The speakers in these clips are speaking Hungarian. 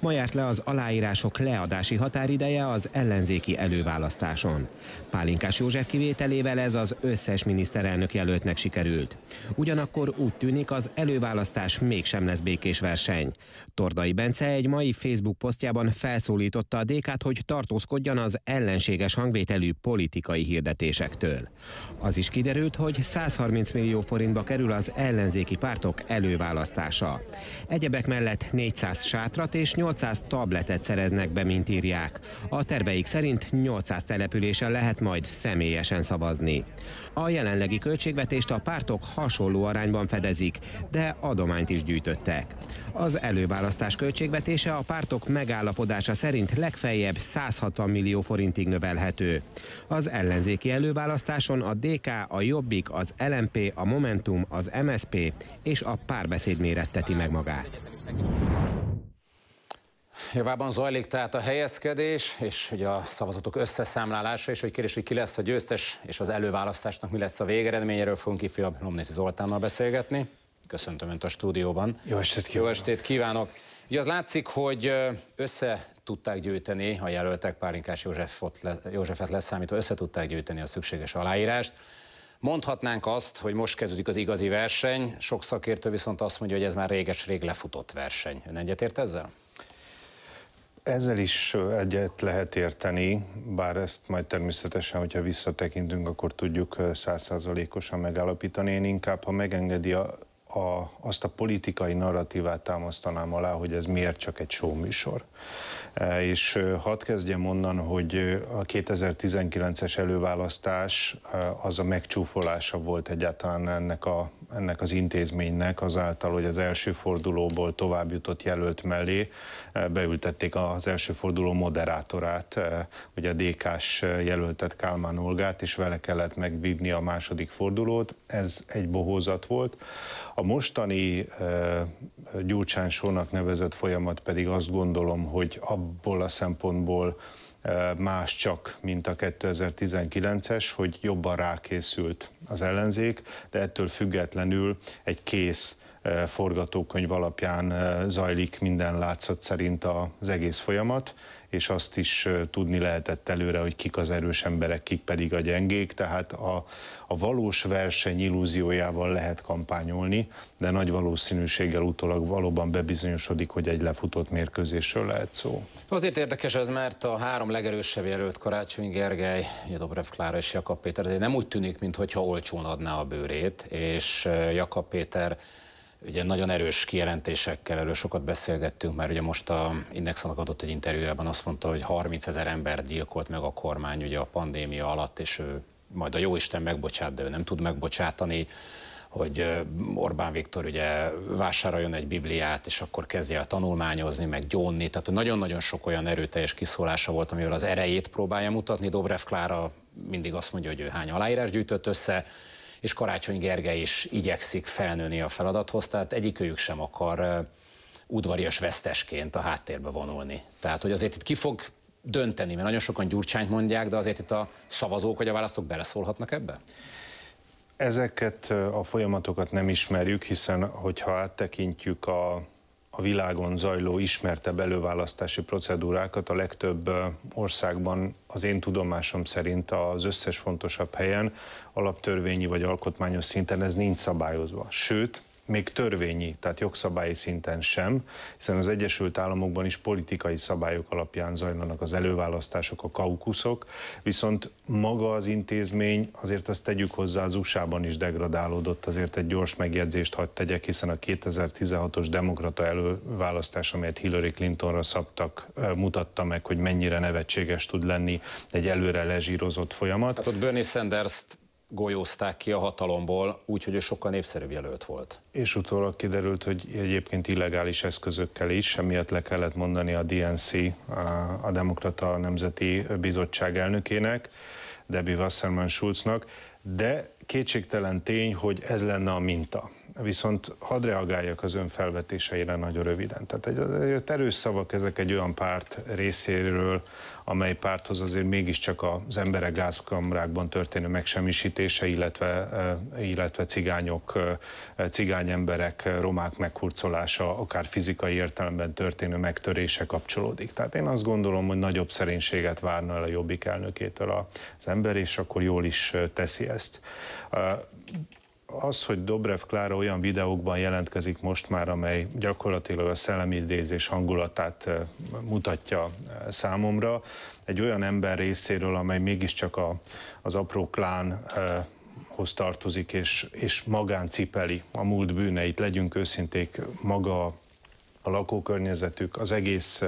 Ma járt le az aláírások leadási határideje az ellenzéki előválasztáson. Pálinkás József kivételével ez az összes miniszterelnök jelöltnek sikerült. Ugyanakkor úgy tűnik, az előválasztás mégsem lesz békés verseny. Tordai Bence egy mai Facebook posztjában felszólította a DK-t, hogy tartózkodjon az ellenséges hangvételű politikai hirdetésektől. Az is kiderült, hogy 130 millió forintba kerül az ellenzéki pártok előválasztása. Egyebek mellett 400 sátrat és 8 800 tabletet szereznek be, mint írják. A terveik szerint 800 településen lehet majd személyesen szavazni. A jelenlegi költségvetést a pártok hasonló arányban fedezik, de adományt is gyűjtöttek. Az előválasztás költségvetése a pártok megállapodása szerint legfeljebb 160 millió forintig növelhető. Az ellenzéki előválasztáson a DK, a Jobbik, az LMP, a Momentum, az MSP és a párbeszéd méretteti meg magát javában zajlik tehát a helyezkedés, és ugye a szavazatok összeszámlálása, és hogy kérdés, hogy ki lesz a győztes, és az előválasztásnak mi lesz a végeredményéről fogunk kifőbb Lomnézi Zoltánnal beszélgetni. Köszöntöm Önt a stúdióban. Jó estét kívánok. Jó estét kívánok. Ugye az látszik, hogy össze tudták gyűjteni, a jelöltek Pálinkás Józsefot, Józsefet leszámítva, össze tudták gyűjteni a szükséges aláírást. Mondhatnánk azt, hogy most kezdődik az igazi verseny, sok szakértő viszont azt mondja, hogy ez már réges-rég lefutott verseny. Ön egyetért ezzel? Ezzel is egyet lehet érteni, bár ezt majd természetesen, hogyha visszatekintünk, akkor tudjuk százszázalékosan megállapítani. Én inkább, ha megengedi a a, azt a politikai narratívát támasztanám alá, hogy ez miért csak egy show műsor. E, és hadd kezdjem onnan, hogy a 2019-es előválasztás e, az a megcsúfolása volt egyáltalán ennek, a, ennek az intézménynek azáltal, hogy az első fordulóból tovább jutott jelölt mellé e, beültették az első forduló moderátorát, ugye a DK-s jelöltet Kálmán Olgát, és vele kellett megvívni a második fordulót. Ez egy bohózat volt. A mostani Gyurcsán nevezett folyamat pedig azt gondolom, hogy abból a szempontból más csak, mint a 2019-es, hogy jobban rákészült az ellenzék, de ettől függetlenül egy kész forgatókönyv alapján zajlik minden látszat szerint az egész folyamat, és azt is tudni lehetett előre, hogy kik az erős emberek, kik pedig a gyengék, tehát a, a valós verseny illúziójával lehet kampányolni, de nagy valószínűséggel utólag valóban bebizonyosodik, hogy egy lefutott mérkőzésről lehet szó. Azért érdekes ez, mert a három legerősebb jelölt Karácsony Gergely, Jadobrev Klára és Jakab Péter, de nem úgy tűnik, mintha olcsón adná a bőrét, és Jakab Péter Ugye nagyon erős kijelentésekkel, erről sokat beszélgettünk, mert ugye most a Indexnak adott egy interjújában azt mondta, hogy 30 ezer ember gyilkolt meg a kormány ugye a pandémia alatt, és ő majd a jóisten megbocsát, de ő nem tud megbocsátani hogy Orbán Viktor ugye vásároljon egy bibliát, és akkor kezdje el tanulmányozni, meg gyónni. Tehát nagyon-nagyon sok olyan erőteljes kiszólása volt, amivel az erejét próbálja mutatni. Dobrev Klára mindig azt mondja, hogy ő hány aláírás gyűjtött össze, és Karácsony Gergely is igyekszik felnőni a feladathoz, tehát egyikőjük sem akar udvarias vesztesként a háttérbe vonulni. Tehát, hogy azért itt ki fog dönteni, mert nagyon sokan gyurcsányt mondják, de azért itt a szavazók vagy a választók beleszólhatnak ebbe? Ezeket a folyamatokat nem ismerjük, hiszen hogyha áttekintjük a a világon zajló ismertebb előválasztási procedúrákat a legtöbb országban az én tudomásom szerint az összes fontosabb helyen alaptörvényi vagy alkotmányos szinten ez nincs szabályozva. Sőt, még törvényi, tehát jogszabályi szinten sem, hiszen az Egyesült Államokban is politikai szabályok alapján zajlanak az előválasztások, a kaukuszok, viszont maga az intézmény, azért azt tegyük hozzá, az USA-ban is degradálódott, azért egy gyors megjegyzést hagy tegyek, hiszen a 2016-os demokrata előválasztás, amelyet Hillary Clintonra szabtak, eh, mutatta meg, hogy mennyire nevetséges tud lenni egy előre lezsírozott folyamat. Hát ott Bernie sanders golyózták ki a hatalomból, úgyhogy ő sokkal népszerűbb jelölt volt. És utólag kiderült, hogy egyébként illegális eszközökkel is, emiatt le kellett mondani a DNC, a Demokrata Nemzeti Bizottság elnökének, Debbie Wasserman Schulznak, de kétségtelen tény, hogy ez lenne a minta viszont hadd reagáljak az ön felvetéseire nagyon röviden. Tehát egy, erős szavak ezek egy olyan párt részéről, amely párthoz azért mégiscsak az emberek gázkamrákban történő megsemmisítése, illetve, e, illetve cigányok, e, cigány emberek, e, romák meghurcolása, akár fizikai értelemben történő megtörése kapcsolódik. Tehát én azt gondolom, hogy nagyobb szerénységet várna el a jobbik elnökétől az ember, és akkor jól is teszi ezt az, hogy Dobrev Klára olyan videókban jelentkezik most már, amely gyakorlatilag a szellemi idézés hangulatát eh, mutatja eh, számomra, egy olyan ember részéről, amely mégiscsak a, az apró klán eh, hoz tartozik, és, és magán cipeli a múlt bűneit. Legyünk őszinték, maga a lakókörnyezetük, az egész,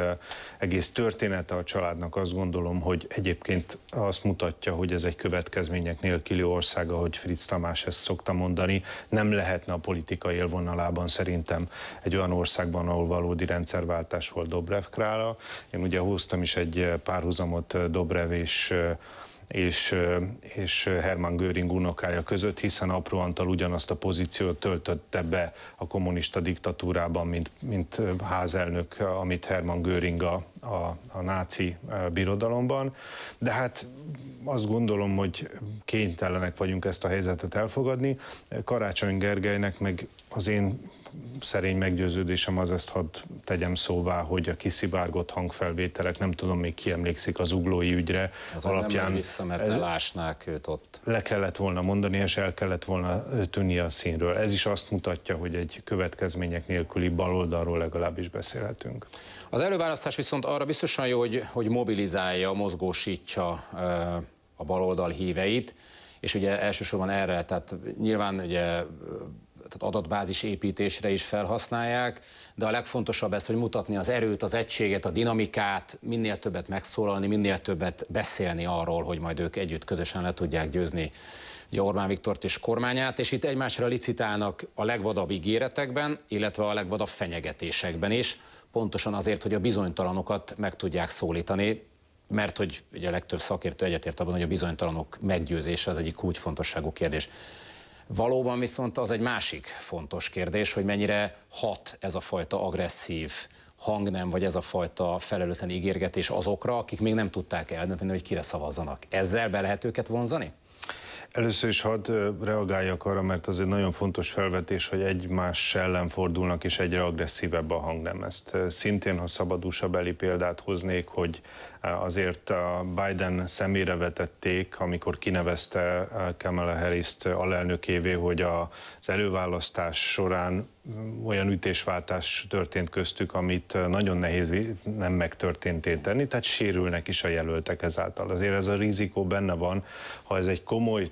egész története a családnak azt gondolom, hogy egyébként azt mutatja, hogy ez egy következmények nélküli ország, ahogy Fritz Tamás ezt szokta mondani. Nem lehetne a politikai élvonalában szerintem egy olyan országban, ahol valódi rendszerváltás volt Dobrev Krála. Én ugye hoztam is egy párhuzamot Dobrev és és, és Hermann Göring unokája között, hiszen apró Antal ugyanazt a pozíciót töltötte be a kommunista diktatúrában, mint, mint házelnök, amit Hermann Göring a, a, a náci birodalomban. De hát azt gondolom, hogy kénytelenek vagyunk ezt a helyzetet elfogadni. Karácsony Gergelynek meg az én szerény meggyőződésem az, ezt hadd tegyem szóvá, hogy a kiszivárgott hangfelvételek, nem tudom még ki emlékszik az uglói ügyre, az alapján... Nem vissza, mert lásnák őt ott. Le kellett volna mondani, és el kellett volna tűnni a színről. Ez is azt mutatja, hogy egy következmények nélküli baloldalról legalábbis beszélhetünk. Az előválasztás viszont arra biztosan jó, hogy, hogy mobilizálja, mozgósítsa a baloldal híveit, és ugye elsősorban erre, tehát nyilván ugye tehát adatbázis építésre is felhasználják, de a legfontosabb ez, hogy mutatni az erőt, az egységet, a dinamikát, minél többet megszólalni, minél többet beszélni arról, hogy majd ők együtt közösen le tudják győzni ugye Orbán Viktort és kormányát, és itt egymásra licitálnak a legvadabb ígéretekben, illetve a legvadabb fenyegetésekben is, pontosan azért, hogy a bizonytalanokat meg tudják szólítani, mert hogy ugye a legtöbb szakértő egyetért abban, hogy a bizonytalanok meggyőzése az egyik kulcsfontosságú kérdés. Valóban viszont az egy másik fontos kérdés, hogy mennyire hat ez a fajta agresszív hangnem, vagy ez a fajta felelőtlen ígérgetés azokra, akik még nem tudták eldönteni, hogy kire szavazzanak. Ezzel be lehet őket vonzani? Először is hadd reagáljak arra, mert az egy nagyon fontos felvetés, hogy egymás ellen fordulnak, és egyre agresszívebb a hangnem. Ezt szintén, ha szabad beli példát hoznék, hogy azért a Biden szemére vetették, amikor kinevezte Kamala Harris-t alelnökévé, hogy az előválasztás során olyan ütésváltás történt köztük, amit nagyon nehéz nem megtörténtén tenni, tehát sérülnek is a jelöltek ezáltal. Azért ez a rizikó benne van, ha ez egy komoly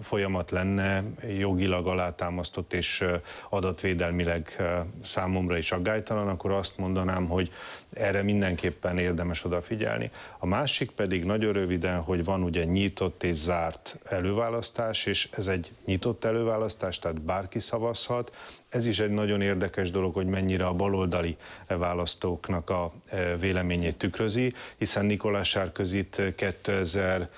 folyamat lenne jogilag alátámasztott és adatvédelmileg számomra is aggálytalan, akkor azt mondanám, hogy erre mindenképpen érdemes odafigyelni. A másik pedig nagyon röviden, hogy van ugye nyitott és zárt előválasztás, és ez egy nyitott előválasztás, tehát bárki szavazhat, ez is egy nagyon érdekes dolog, hogy mennyire a baloldali választóknak a véleményét tükrözi, hiszen Nikolás Sárközit 2000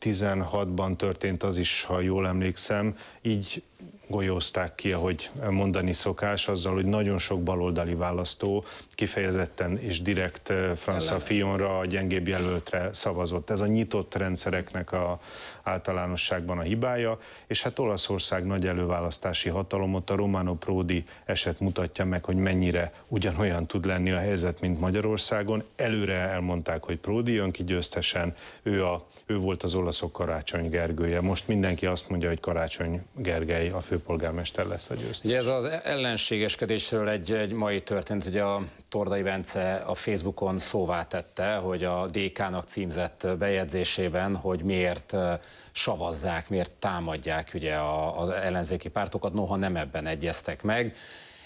16-ban történt az is, ha jól emlékszem, így golyózták ki, ahogy mondani szokás, azzal, hogy nagyon sok baloldali választó kifejezetten és direkt eh, François Fillonra, a gyengébb jelöltre szavazott. Ez a nyitott rendszereknek a, általánosságban a hibája, és hát Olaszország nagy előválasztási hatalomot a Romano Prodi eset mutatja meg, hogy mennyire ugyanolyan tud lenni a helyzet, mint Magyarországon. Előre elmondták, hogy Prodi jön ki győztesen, ő, a, ő volt az olaszok Karácsony Gergője. Most mindenki azt mondja, hogy Karácsony Gergely a főpolgármester lesz a győztes. Ugye ez az ellenségeskedésről egy, egy mai történt, hogy a Tordai Vence a Facebookon szóvá tette, hogy a DK-nak címzett bejegyzésében, hogy miért savazzák, miért támadják ugye az ellenzéki pártokat, noha nem ebben egyeztek meg.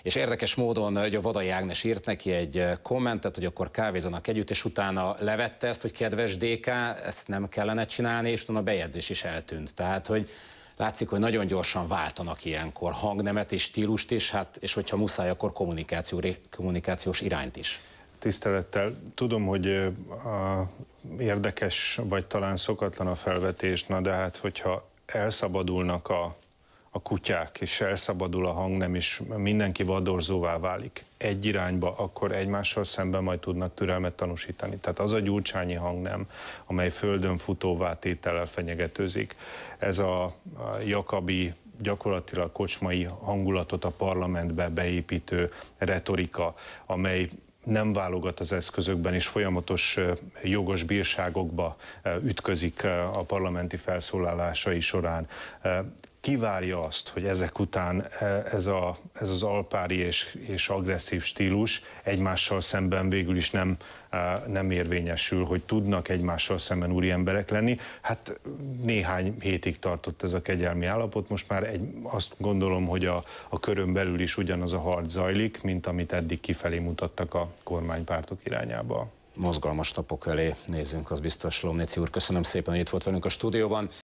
És érdekes módon hogy a Vadai Ágnes írt neki egy kommentet, hogy akkor kávézanak együtt, és utána levette ezt, hogy kedves DK, ezt nem kellene csinálni, és utána a bejegyzés is eltűnt. Tehát, hogy látszik, hogy nagyon gyorsan váltanak ilyenkor hangnemet és stílust is, hát, és hogyha muszáj, akkor kommunikáció, kommunikációs irányt is. Tisztelettel, tudom, hogy a érdekes, vagy talán szokatlan a felvetés, na de hát, hogyha elszabadulnak a a kutyák, és elszabadul a hangnem, és mindenki vadorzóvá válik egy irányba, akkor egymással szemben majd tudnak türelmet tanúsítani. Tehát az a gyurcsányi hangnem, amely földön futóvá tétellel fenyegetőzik, ez a jakabi gyakorlatilag kocsmai hangulatot a parlamentbe beépítő retorika, amely nem válogat az eszközökben, és folyamatos jogos bírságokba ütközik a parlamenti felszólalásai során kivárja azt, hogy ezek után e, ez, a, ez az alpári és, és agresszív stílus egymással szemben végül is nem, e, nem érvényesül, hogy tudnak egymással szemben úri emberek lenni. Hát néhány hétig tartott ez a kegyelmi állapot, most már egy, azt gondolom, hogy a, a körön belül is ugyanaz a harc zajlik, mint amit eddig kifelé mutattak a kormánypártok irányába. Mozgalmas napok elé nézünk, az biztos Lomnici úr. Köszönöm szépen, hogy itt volt velünk a stúdióban.